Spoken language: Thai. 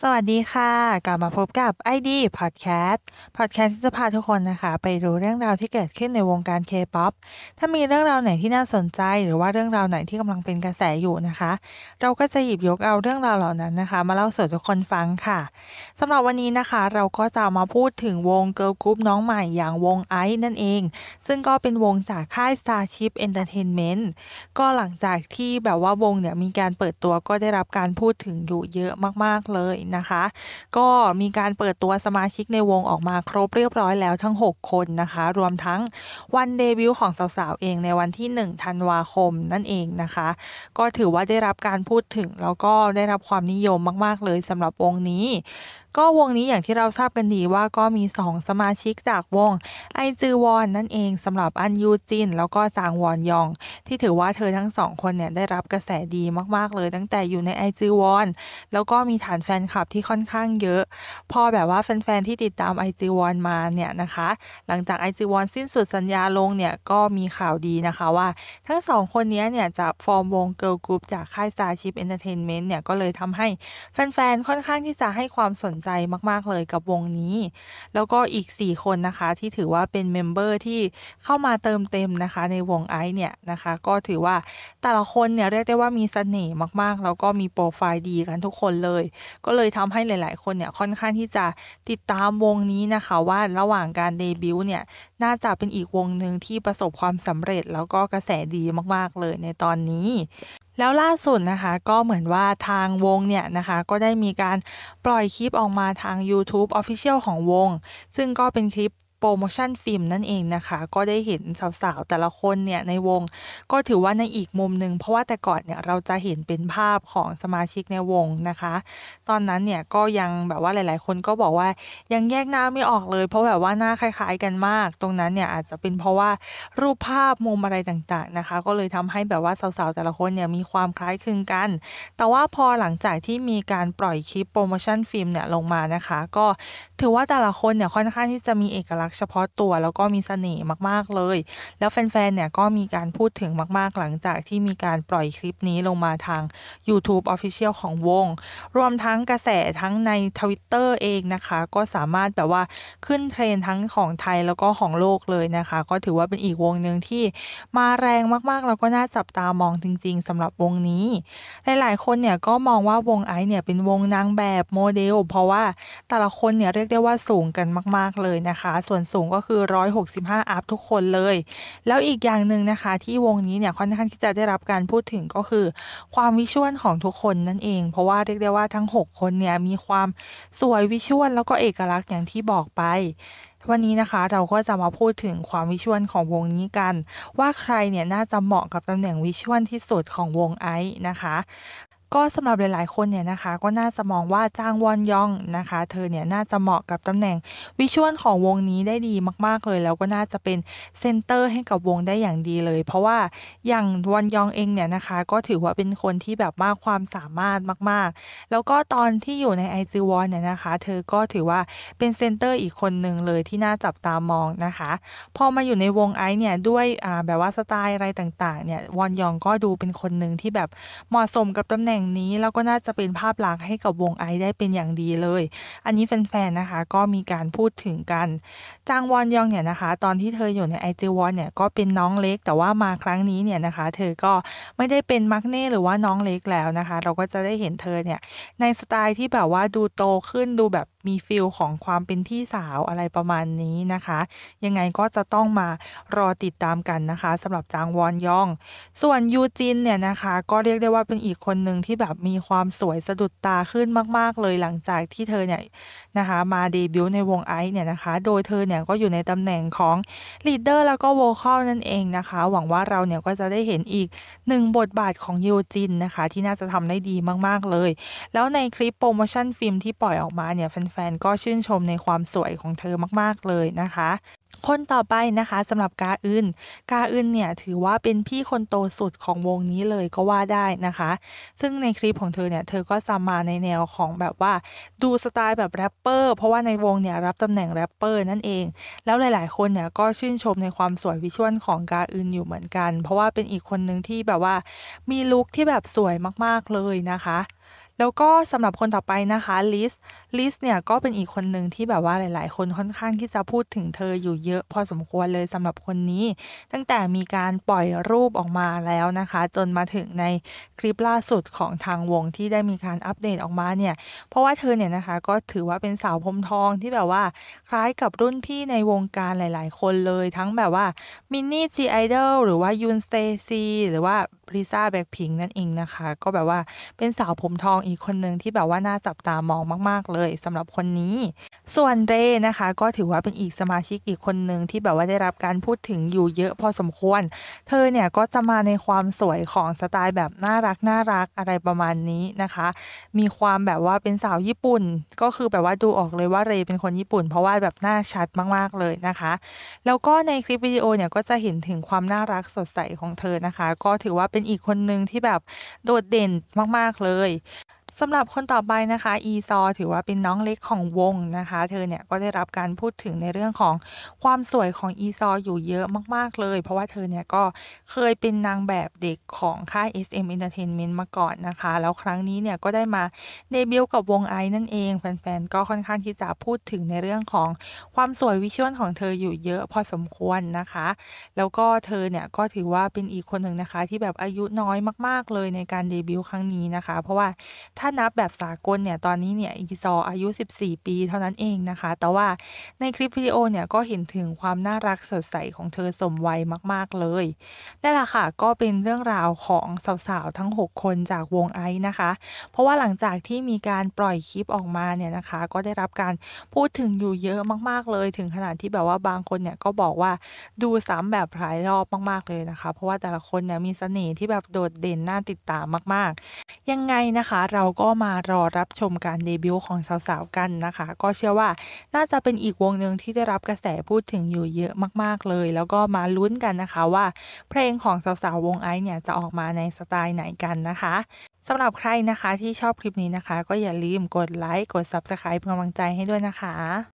สวัสดีค่ะ กลับมาพบกับ ID Podcast Podcast ที่จะพาทุกคนนะคะ ไปดูเรื่องราวที่เกิดขึ้นในวงการ K-POP ถ้ามีเรื่องราวไหนที่น่าสนใจหรือว่าเรื่องราวไหนที่กำลังเป็นกระแสอยู่นะคะ เราก็จะหยิบยกเอาเรื่องราวเหล่านั้นนะคะ มาเล่าสู่ทุกคนฟังค่ะสำหรับวันนี้นะคะ เราก็จะมาพูดถึงวงเกิร์ลกรุ๊ปน้องใหม่อย่างวงไอซ์นั่นเอง ซึ่งก็เป็นวงจากค่าย Starship Entertainment ก็หลังจากที่แบบว่าวงเนี่ยมีการเปิดตัวก็ได้รับการพูดถึงอยู่เยอะมาก ๆเลยนะคะก็มีการเปิดตัวสมาชิกในวงออกมาครบเรียบร้อยแล้วทั้ง6คนนะคะ รวมทั้งวันเดบิวต์ของสาวๆเองในวันที่1ธันวาคมนั่นเองนะคะ ก็ถือว่าได้รับการพูดถึงแล้วก็ได้รับความนิยมมากๆเลยสำหรับวงนี้ก็วงนี้อย่างที่เราทราบกันดีว่าก็มี 2 สมาชิกจากวงไอจือวอนนั่นเองสำหรับอันยูจินแล้วก็จางวอนยอง ที่ถือว่าเธอทั้งสองคนเนี่ยได้รับกระแสดีมากๆเลยตั้งแต่อยู่ในไอจือวอนแล้วก็มีฐานแฟนคลับที่ค่อนข้างเยอะพอแบบว่าแฟนๆที่ติดตามไอจีวอนมาเนี่ยนะคะ หลังจากไอจีวอนสิ้นสุดสัญญาลงเนี่ย ก็มีข่าวดีนะคะว่า ทั้งสองคนนี้เนี่ยจะฟอร์มวงเกิร์ลกรุ๊ปจากค่ายซาชิปเอน Entertainment เนี่ยก็เลยทำให้แฟนๆค่อนข้างที่จะให้ความสนใจใจมากๆ เลยกับวงนี้ แล้วก็อีก 4 คนนะคะที่ถือว่าเป็นเมมเบอร์ที่เข้ามาเติมเต็มนะคะ ในวงไอซ์เนี่ยนะคะก็ถือว่าแต่ละคนเนี่ยเรียกได้ว่ามีสเสน่ห์มากๆ แล้วก็มีโปรไฟล์ดีกันทุกคนเลย ก็เลยทำให้หลายๆคนเนี่ยค่อนข้างที่จะติดตามวงนี้นะคะ ว่าระหว่างการเดบิวต์เนี่ยน่าจะเป็นอีกวงหนึ่งที่ประสบความสำเร็จ แล้วก็กระแสดีมากๆเลยในตอนนี้แล้วล่าสุดนะคะก็เหมือนว่าทางวงเนี่ยนะคะ ก็ได้มีการปล่อยคลิปออกมาทาง YouTube Official ของวง ซึ่งก็เป็นคลิปปรโมชั่นฟิล์มนั่นเองนะคะก็ได้เห็นสาวๆแต่ละคนเนี่ยในวง ก็ถือว่าในอีกมุมหนึ่งเพราะว่าแต่ก่อนเนี่ยเราจะเห็นเป็นภาพของสมาชิกในวงนะคะ ตอนนั้นเนี่ยก็ยังแบบว่าหลายๆ คนก็บอกว่ายังแยกหน้าไม่ออกเลย เพราะแบบว่าหน้าคล้ายๆกันมาก ตรงนั้นเนี่ยอาจจะเป็นเพราะว่ารูปภาพมุมอะไรต่างๆนะคะก็เลยทำให้แบบว่าสาวๆแต่ละคนเนี่ยมีความคล้ายคลึงกัน แต่ว่าพอหลังจากที่มีการปล่อยคลิปโปรโมชั่นฟิล์มเนี่ยลงมานะคะ ก็ถือว่าแต่ละคนเนี่ยค่อนข้างที่จะมีเอกลักษณ์เฉพาะตัวแล้วก็มีเสน่ห์มากๆเลย แล้วแฟนๆ เนี่ยก็มีการพูดถึงมากๆหลังจากที่มีการปล่อยคลิปนี้ลงมาทาง YouTube Official ของวง รวมทั้งกระแสทั้งใน Twitter เองนะคะ ก็สามารถแบบว่าขึ้นเทรนทั้งของไทยแล้วก็ของโลกเลยนะคะ ก็ถือว่าเป็นอีกวงหนึ่งที่มาแรงมากๆ แล้วก็น่าจับตามองจริงๆสำหรับวงนี้ หลายๆ คนเนี่ยก็มองว่าวงไอซ์เนี่ยเป็นวงนางแบบโมเดล เพราะว่าแต่ละคนเนี่ยเรียกได้ว่าสูงกันมากๆ เลยนะคะ ส่วนสูงก็คือ165อัพทุกคนเลย แล้วอีกอย่างหนึ่งนะคะที่วงนี้เนี่ย ค่อนข้างที่จะได้รับการพูดถึงก็คือ ความวิชวลของทุกคนนั่นเอง เพราะว่าเรียกได้ว่าทั้ง 6 คนเนี่ยมีความสวยวิชวลแล้วก็เอกลักษณ์อย่างที่บอกไป วันนี้นะคะเราก็จะมาพูดถึงความวิชวลของวงนี้กัน ว่าใครเนี่ยน่าจะเหมาะกับตำแหน่งวิชวลที่สุดของวงไอซ์นะคะก็สำหรับหลายๆคนเนี่ยนะคะก็น่าจะมองว่าจางวอนยองนะคะ เธอเนี่ยน่าจะเหมาะกับตำแหน่งวิชวลของวงนี้ได้ดีมากๆเลย แล้วก็น่าจะเป็นเซนเตอร์ให้กับวงได้อย่างดีเลย เพราะว่าอย่างวอนยองเองเนี่ยนะคะก็ถือว่าเป็นคนที่แบบมากความสามารถมากๆ แล้วก็ตอนที่อยู่ในไอจีวอนเนี่ยนะคะ เธอก็ถือว่าเป็นเซนเตอร์ อีกคนหนึ่งเลยที่น่าจับตามองนะคะพอมาอยู่ในวงไอเนี่ยด้วยแบบว่าสไตล์อะไรต่างๆเนี่ยวอนยองก็ดูเป็นคนหนึ่งที่แบบเหมาะสมกับตำแหน่งงนี้แล้วก็น่าจะเป็นภาพลักษณ์ให้กับวงไอได้เป็นอย่างดีเลย อันนี้แฟนๆนะคะก็มีการพูดถึงกันจางวอนยองเนี่ยนะคะ ตอนที่เธออยู่ในไอจีวอนเนี่ยก็เป็นน้องเล็ก แต่ว่ามาครั้งนี้เนี่ยนะคะ เธอก็ไม่ได้เป็นมักเน่หรือว่าน้องเล็กแล้วนะคะ เราก็จะได้เห็นเธอเนี่ยในสไตล์ที่แบบว่าดูโตขึ้นดูแบบมีฟิลของความเป็นพี่สาวอะไรประมาณนี้นะคะ ยังไงก็จะต้องมารอติดตามกันนะคะสำหรับจางวอนยอง ส่วนยูจินเนี่ยนะคะ ก็เรียกได้ว่าเป็นอีกคนหนึ่งที่แบบมีความสวยสะดุดตาขึ้นมากๆเลยหลังจากที่เธอเนี่ยนะคะมาเดบิวต์ในวงไอซ์เนี่ยนะคะ โดยเธอเนี่ยก็อยู่ในตำแหน่งของ ลีดเดอร์แล้วก็โวคอลนั่นเองนะคะ หวังว่าเราเนี่ยก็จะได้เห็นอีกหนึ่งบทบาทของยูจินนะคะที่น่าจะทำได้ดีมากๆเลย แล้วในคลิปโปรโมชั่นฟิล์มที่ปล่อยออกมาเนี่ยแฟแฟนก็ชื่นชมในความสวยของเธอมากๆเลยนะคะ คนต่อไปนะคะสำหรับกาอึนกาอึนเนี่ยถือว่าเป็นพี่คนโตสุดของวงนี้เลยก็ว่าได้นะคะซึ่งในคลิปของเธอเนี่ยเธอก็จะมาในแนวของแบบว่าดูสไตล์แบบแรปเปอร์เพราะว่าในวงเนี่ยรับตำแหน่งแรปเปอร์นั่นเองแล้วหลาย ๆ คนเนี่ยก็ชื่นชมในความสวยวิชวลของกาอึนอยู่เหมือนกันเพราะว่าเป็นอีกคนหนึ่งที่แบบว่ามีลุคที่แบบสวยมากๆเลยนะคะแล้วก็สำหรับคนต่อไปนะคะลิสลิสเนี่ยก็เป็นอีกคนหนึ่งที่แบบว่าหลายๆ คนค่อนข้างที่จะพูดถึงเธออยู่เยอะพอสมควรเลยสำหรับคนนี้ ตั้งแต่มีการปล่อยรูปออกมาแล้วนะคะ จนมาถึงในคลิปล่าสุดของทางวงที่ได้มีการอัปเดตออกมาเนี่ยเพราะว่าเธอเนี่ยนะคะก็ถือว่าเป็นสาวพรมทองที่แบบว่าคล้ายกับรุ่นพี่ในวงการหลาย ๆ คนเลย ทั้งแบบว่ามินนี่จีไอดอลหรือว่ายูนสเตซีหรือว่าลิซ่าแบ็คพิงนั่นเองนะคะ ก็แบบว่าเป็นสาวผมทองอีกคนหนึ่งที่แบบว่า น่าจับตามองมาก ๆ เลยสำหรับคนนี้ ส่วนเรนะคะก็ถือว่าเป็นอีกสมาชิกอีกคนหนึ่งที่แบบว่าได้รับการพูดถึงอยู่เยอะพอสมควร เธอเนี่ย ก็จะมาในความสวยของสไตล์แบบ น่ารักน่ารักอะไรประมาณนี้นะคะ มีความแบบว่าเป็นสาวญี่ปุ่น ก็คือแบบว่าดูออกเลยว่าเรเป็นคนญี่ปุ่น เพราะว่าแบบหน้าชัดมากๆเลยนะคะ แล้วก็ในคลิปวิดีโอเนี่ยก็จะเห็นถึงความน่ารักสดใสของเธอนะคะ ก็ถือว่าเป็นอีกคนนึงที่แบบโดดเด่นมาก ๆ เลยสำหรับคนต่อไปนะคะอีซอถือว่าเป็นน้องเล็กของวงนะคะ เธอเนี่ยก็ได้รับการพูดถึงในเรื่องของความสวยของอีซออยู่เยอะมาก ๆ เลย เพราะว่าเธอเนี่ยก็เคยเป็นนางแบบเด็กของค่าย SM Entertainment มาก่อนนะคะ แล้วครั้งนี้เนี่ยก็ได้มาเดบิวต์กับวงไอนั่นเองแฟนๆก็ค่อนข้างที่จะพูดถึงในเรื่องของความสวยวิชวลของเธออยู่เยอะพอสมควรนะคะ แล้วก็เธอเนี่ยก็ถือว่าเป็นอีกคนหนึ่งนะคะ ที่แบบอายุน้อยมากๆ เลยในการเดบิวต์ครั้งนี้นะคะ เพราะว่าถ้านับแบบสากลเนี่ยตอนนี้เนี่ยอีกิซออายุ 14 ปีเท่านั้นเองนะคะ แต่ว่าในคลิปวิดีโอเนี่ยก็เห็นถึงความน่ารักสดใสของเธอสมวัยมากๆ เลยนั่นแหละค่ะก็เป็นเรื่องราวของสาว ๆ ทั้ง 6 คนจากวงไอซ์นะคะ เพราะว่าหลังจากที่มีการปล่อยคลิปออกมาเนี่ยนะคะ ก็ได้รับการพูดถึงอยู่เยอะมาก ๆ เลย ถึงขนาดที่แบบว่าบางคนเนี่ยก็บอกว่าดูซ้ำแบบหลายรอบมาก ๆเลยนะคะ เพราะว่าแต่ละคนเนี่ยมีเสน่ห์ที่แบบโดดเด่นน่าติดตามมาก ๆ ยังไงนะคะเราก็มารอรับชมการเดบิวต์ของสาวๆกันนะคะ ก็เชื่อว่าน่าจะเป็นอีกวงหนึ่งที่ได้รับกระแสพูดถึงอยู่เยอะมากๆเลย แล้วก็มาลุ้นกันนะคะว่าเพลงของสาวๆวงไอซ์เนี่ยจะออกมาในสไตล์ไหนกันนะคะสำหรับใครนะคะที่ชอบคลิปนี้นะคะ ก็อย่าลืมกดไลค์กด Subscribe เป็นกำลังใจให้ด้วยนะคะ